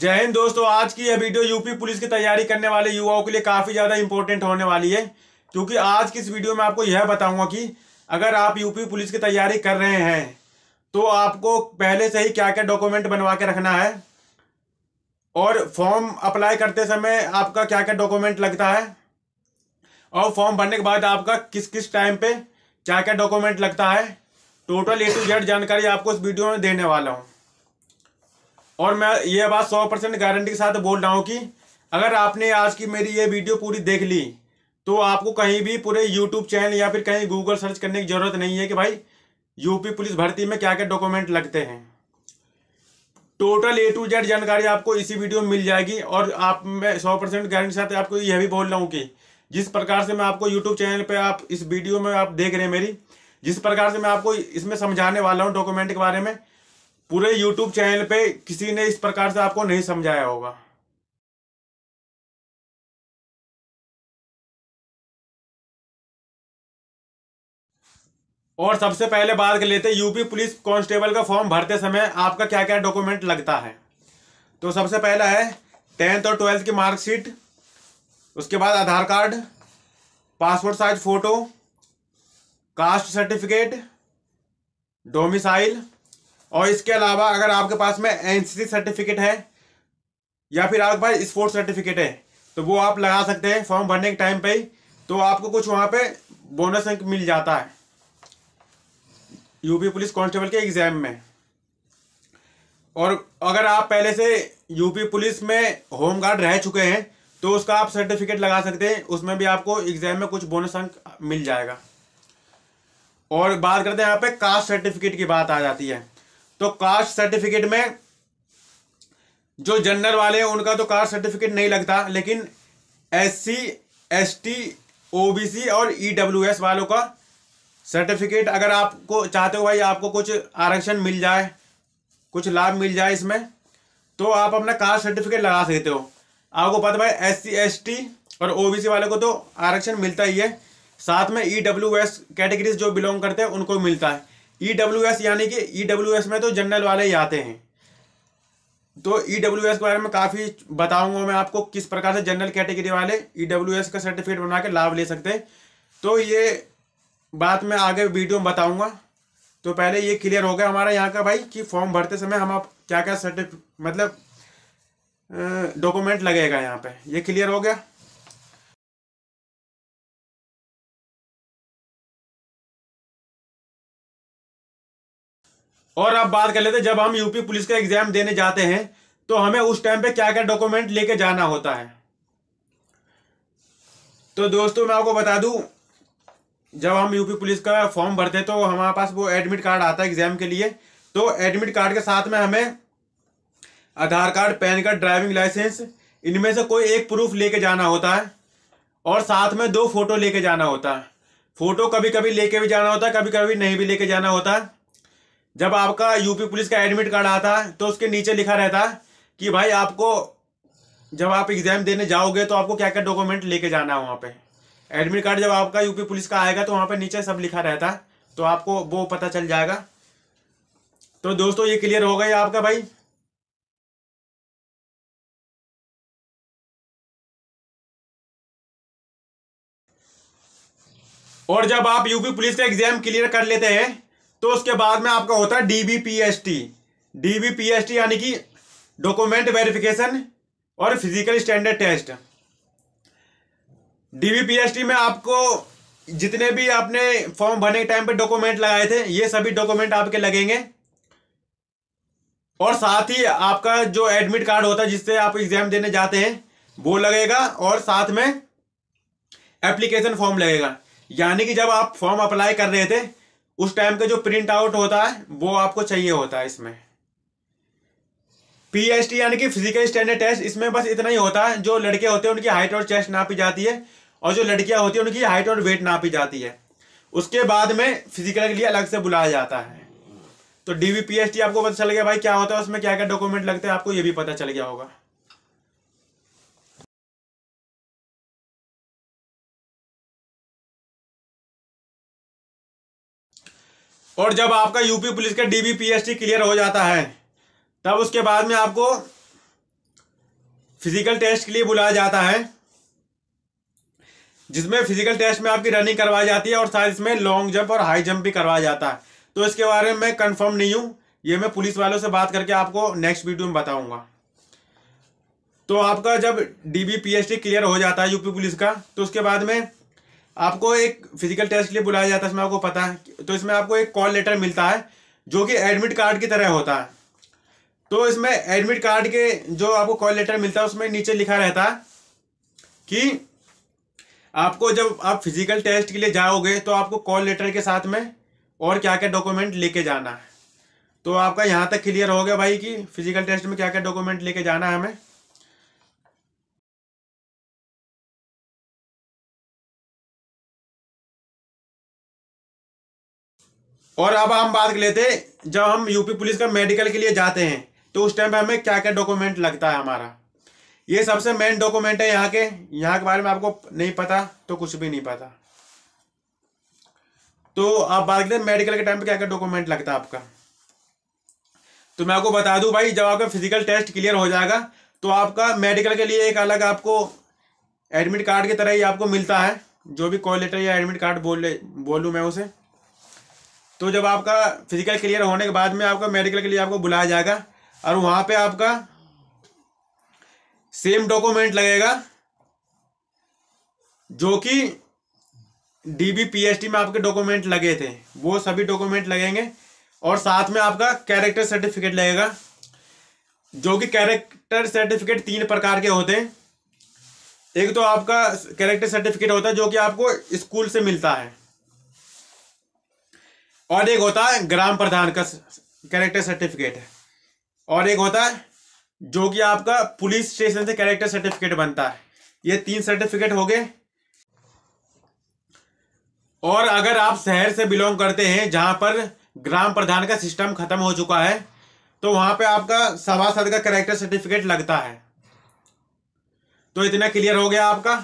जय हिंद दोस्तों आज की यह वीडियो यूपी पुलिस की तैयारी करने वाले युवाओं के लिए काफ़ी ज़्यादा इंपॉर्टेंट होने वाली है क्योंकि आज की इस वीडियो में आपको यह बताऊंगा कि अगर आप यूपी पुलिस की तैयारी कर रहे हैं तो आपको पहले से ही क्या क्या डॉक्यूमेंट बनवा के रखना है और फॉर्म अप्लाई करते समय आपका क्या क्या डॉक्यूमेंट लगता है और फॉर्म भरने के बाद आपका किस किस टाइम पे क्या क्या डॉक्यूमेंट लगता है टोटल ए टू जेड जानकारी आपको इस वीडियो में देने वाला हूँ और मैं ये बात सौ परसेंट गारंटी के साथ बोल रहा हूँ कि अगर आपने आज की मेरी ये वीडियो पूरी देख ली तो आपको कहीं भी पूरे यूट्यूब चैनल या फिर कहीं गूगल सर्च करने की ज़रूरत नहीं है कि भाई यूपी पुलिस भर्ती में क्या क्या डॉक्यूमेंट लगते हैं टोटल ए टू जेड जानकारी आपको इसी वीडियो में मिल जाएगी और आप मैं सौ परसेंट गारंटी साथ आपको यह भी बोल रहा हूँ कि जिस प्रकार से मैं आपको यूट्यूब चैनल पर आप इस वीडियो में आप देख रहे हैं मेरी जिस प्रकार से मैं आपको इसमें समझाने वाला हूँ डॉक्यूमेंट के बारे में पूरे यूट्यूब चैनल पे किसी ने इस प्रकार से आपको नहीं समझाया होगा और सबसे पहले बात कर लेते हैं यूपी पुलिस कांस्टेबल का फॉर्म भरते समय आपका क्या क्या डॉक्यूमेंट लगता है तो सबसे पहला है टेंथ और ट्वेल्थ की मार्कशीट उसके बाद Aadhaar card passport size photo caste certificate domicile और इसके अलावा अगर आपके पास में एन सर्टिफिकेट है या फिर आपके पास स्पोर्ट्स सर्टिफिकेट है तो वो आप लगा सकते हैं फॉर्म भरने के टाइम पे ही तो आपको कुछ वहाँ पे बोनस अंक मिल जाता है यूपी पुलिस कांस्टेबल के एग्ज़ाम में और अगर आप पहले से यूपी पुलिस में होम गार्ड रह चुके हैं तो उसका आप सर्टिफिकेट लगा सकते हैं उसमें भी आपको एग्ज़ाम में कुछ बोनस अंक मिल जाएगा और बात करते हैं यहाँ पे कास्ट सर्टिफिकेट की बात आ जाती है तो कास्ट सर्टिफिकेट में जो जनरल वाले हैं उनका तो कास्ट सर्टिफिकेट नहीं लगता लेकिन S C S T O B C और ई डब्ल्यू एस वालों का सर्टिफिकेट अगर आपको चाहते हो भाई आपको कुछ आरक्षण मिल जाए कुछ लाभ मिल जाए इसमें तो आप अपना कास्ट सर्टिफिकेट लगा सकते हो आपको पता भाई एस सी एस टी और ओ बी सी वालों को तो आरक्षण मिलता ही है साथ में ई डब्ल्यू एस कैटेगरीज जो बिलोंग करते हैं उनको मिलता है ई e यानी कि ई e में तो जनरल वाले ही आते हैं तो ई e के बारे में काफ़ी बताऊंगा मैं आपको किस प्रकार से जनरल कैटेगरी वाले ई का सर्टिफिकेट बना के लाभ ले सकते हैं तो ये बात मैं आगे वीडियो में बताऊंगा तो पहले ये क्लियर हो गया हमारा यहाँ का भाई कि फॉर्म भरते समय हम आप क्या क्या सर्टिफिक मतलब डॉक्यूमेंट लगेगा यहाँ पे ये क्लियर हो गया और अब बात कर लेते जब हम यूपी पुलिस का एग्जाम देने जाते हैं तो हमें उस टाइम पे क्या क्या डॉक्यूमेंट लेके जाना होता है तो दोस्तों मैं आपको बता दूं जब हम यूपी पुलिस का फॉर्म भरते हैं तो हमारे पास वो एडमिट कार्ड आता है एग्जाम के लिए तो एडमिट कार्ड के साथ में हमें Aadhaar card PAN card driving licence इनमें से कोई एक प्रूफ लेके जाना होता है और साथ में दो फोटो लेके जाना होता है फोटो कभी कभी लेके भी जाना होता है कभी कभी नहीं भी लेके जाना होता है जब आपका यूपी पुलिस का एडमिट कार्ड आता तो उसके नीचे लिखा रहता कि भाई आपको जब आप एग्ज़ाम देने जाओगे तो आपको क्या क्या डॉक्यूमेंट लेके जाना है वहाँ पे एडमिट कार्ड जब आपका यूपी पुलिस का आएगा तो वहाँ पे नीचे सब लिखा रहता है तो आपको वो पता चल जाएगा तो दोस्तों ये क्लियर हो गया आपका भाई और जब आप यूपी पुलिस का एग्जाम क्लियर कर लेते हैं तो उसके बाद में आपका होता है डीबीपीएसटी डीबीपीएसटी यानी कि डॉक्यूमेंट वेरिफिकेशन और फिजिकल स्टैंडर्ड टेस्ट डीबीपीएसटी में आपको जितने भी आपने फॉर्म भरने के टाइम पे डॉक्यूमेंट लगाए थे ये सभी डॉक्यूमेंट आपके लगेंगे और साथ ही आपका जो एडमिट कार्ड होता है जिससे आप एग्जाम देने जाते हैं वो लगेगा और साथ में एप्लीकेशन फॉर्म लगेगा यानी कि जब आप फॉर्म अप्लाई कर रहे थे उस टाइम का जो प्रिंट आउट होता है वो आपको चाहिए होता है इसमें टी यानी कि फिजिकल स्टैंडर्ड टेस्ट इसमें बस इतना ही होता है जो लड़के होते हैं उनकी हाइट और चेस्ट नापी जाती है और जो लड़कियां होती है उनकी हाइट और वेट नापी जाती है उसके बाद में फिजिकल के लिए अलग से बुलाया जाता है तो डीवीपीएसटी आपको पता चल गया भाई क्या होता है उसमें क्या क्या डॉक्यूमेंट लगते हैं आपको ये भी पता चल गया होगा और जब आपका यूपी पुलिस का डीबीपीएसटी क्लियर हो जाता है तब उसके बाद में आपको फिजिकल टेस्ट के लिए बुलाया जाता है जिसमें फिजिकल टेस्ट में आपकी रनिंग करवाई जाती है और साथ इसमें लॉन्ग जंप और हाई जंप भी करवाया जाता है तो इसके बारे में मैं कंफर्म नहीं हूँ ये मैं पुलिस वालों से बात करके आपको नेक्स्ट वीडियो में बताऊंगा तो आपका जब D B P T clear हो जाता है यूपी पुलिस का तो उसके बाद में आपको एक फिजिकल टेस्ट के लिए बुलाया जाता है इसमें आपको पता है तो इसमें आपको एक कॉल लेटर मिलता है जो कि एडमिट कार्ड की तरह होता है तो इसमें एडमिट कार्ड के जो आपको कॉल लेटर मिलता है उसमें नीचे लिखा रहता है कि आपको जब आप फिजिकल टेस्ट के लिए जाओगे तो आपको कॉल लेटर के साथ में और क्या क्या डॉक्यूमेंट लेके जाना है तो आपका यहाँ तक क्लियर हो गया भाई कि फिजिकल टेस्ट में क्या क्या डॉक्यूमेंट लेके जाना है हमें और अब हम बात लेते हैं जब हम यूपी पुलिस का मेडिकल के लिए जाते हैं तो उस टाइम पे हमें क्या क्या डॉक्यूमेंट लगता है हमारा ये सबसे मेन डॉक्यूमेंट है यहाँ के यहाँ के बारे में आपको नहीं पता तो कुछ भी नहीं पता तो आप बात करते मेडिकल के टाइम पे क्या क्या डॉक्यूमेंट लगता है आपका तो मैं आपको बता दूं भाई जब आपका फिजिकल टेस्ट क्लियर हो जाएगा तो आपका मेडिकल के लिए एक अलग आपको एडमिट कार्ड की तरह ही आपको मिलता है जो भी कॉल लेटर या एडमिट कार्ड बोल बोलूँ मैं उसे तो जब आपका फिजिकल क्लियर होने के बाद में आपका मेडिकल के लिए आपको बुलाया जाएगा और वहाँ पे आपका सेम डॉक्यूमेंट लगेगा जो कि डीबीपीएसटी में आपके डॉक्यूमेंट लगे थे वो सभी डॉक्यूमेंट लगेंगे और साथ में आपका कैरेक्टर सर्टिफिकेट लगेगा जो कि कैरेक्टर सर्टिफिकेट तीन प्रकार के होते हैं एक तो आपका कैरेक्टर सर्टिफिकेट होता है जो कि आपको स्कूल से मिलता है और एक होता है ग्राम प्रधान का कैरेक्टर सर्टिफिकेट और एक होता है जो कि आपका पुलिस स्टेशन से कैरेक्टर सर्टिफिकेट बनता है ये तीन सर्टिफिकेट हो गए और अगर आप शहर से बिलोंग करते हैं जहां पर ग्राम प्रधान का सिस्टम खत्म हो चुका है तो वहां पे आपका सभासद का कैरेक्टर सर्टिफिकेट लगता है तो इतना क्लियर हो गया आपका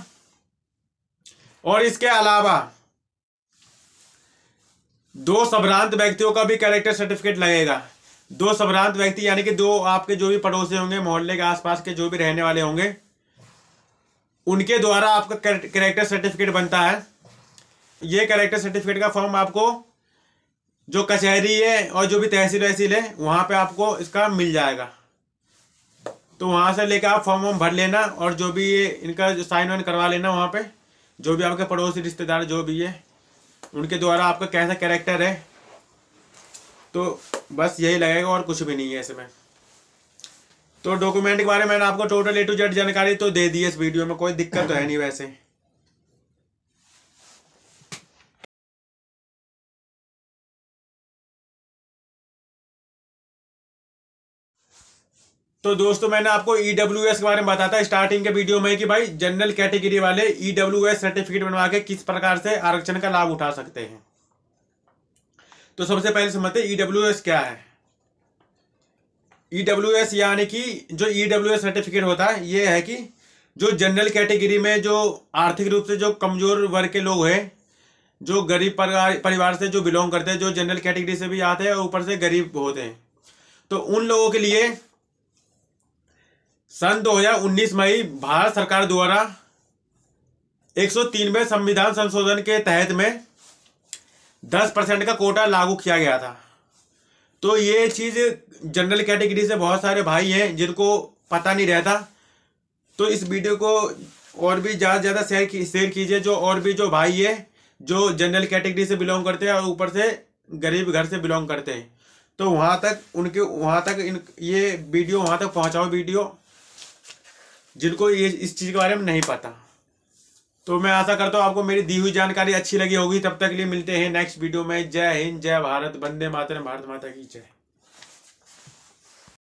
और इसके अलावा दो संभ्रांत व्यक्तियों का भी कैरेक्टर सर्टिफिकेट लगेगा दो संभ्रांत व्यक्ति यानी कि दो आपके जो भी पड़ोसी होंगे मोहल्ले के आसपास के जो भी रहने वाले होंगे उनके द्वारा आपका कैरेक्टर सर्टिफिकेट बनता है ये कैरेक्टर सर्टिफिकेट का फॉर्म आपको जो कचहरी है और जो भी तहसील वहसील है वहाँ पे आपको इसका मिल जाएगा तो वहाँ से लेकर आप फॉर्म वॉर्म भर लेना और जो भी ये इनका साइन वाइन करवा लेना वहाँ पर जो भी आपके पड़ोसी रिश्तेदार जो भी है उनके द्वारा आपका कैसा कैरेक्टर है तो बस यही लगेगा और कुछ भी नहीं है इसमें तो डॉक्यूमेंट के बारे में मैंने आपको टोटल ए टू जेड जानकारी तो दे दी है इस वीडियो में कोई दिक्कत तो है नहीं वैसे तो दोस्तों मैंने आपको ईडब्ल्यू e के बारे में बताया स्टार्टिंग के वीडियो में कि भाई जनरल कैटेगरी वाले ईडब्ल्यू e सर्टिफिकेट बनवा के किस प्रकार से आरक्षण का लाभ उठा सकते हैं तो सबसे पहले समझते ईडब्ल्यू e क्या है ईडब्ल्यू यानी कि जो ईडब्ल्यू सर्टिफिकेट होता है ये है कि जो जनरल कैटेगरी में जो आर्थिक रूप से जो कमजोर वर्ग के लोग हैं जो गरीब परिवार से जो बिलोंग करते हैं जो जनरल कैटेगरी से भी आते हैं और ऊपर से गरीब होते हैं तो उन लोगों के लिए सन 2019 मई भारत सरकार द्वारा 103वें संविधान संशोधन के तहत में 10 परसेंट का कोटा लागू किया गया था तो ये चीज़ जनरल कैटेगरी से बहुत सारे भाई हैं जिनको पता नहीं रहता तो इस वीडियो को और भी ज़्यादा से ज़्यादा शेयर की शेयर कीजिए जो और भी जो भाई है जो जनरल कैटेगरी से बिलोंग करते हैं और ऊपर से गरीब घर से बिलोंग करते हैं तो वहाँ तक उनके वहाँ तक इन ये वीडियो वहाँ तक पहुँचाओ वीडियो जिनको ये इस चीज़ के बारे में नहीं पता तो मैं आशा करता हूँ आपको मेरी दी हुई जानकारी अच्छी लगी होगी तब तक के लिए मिलते हैं नेक्स्ट वीडियो में जय हिंद जय भारत वंदे मातरम भारत माता की जय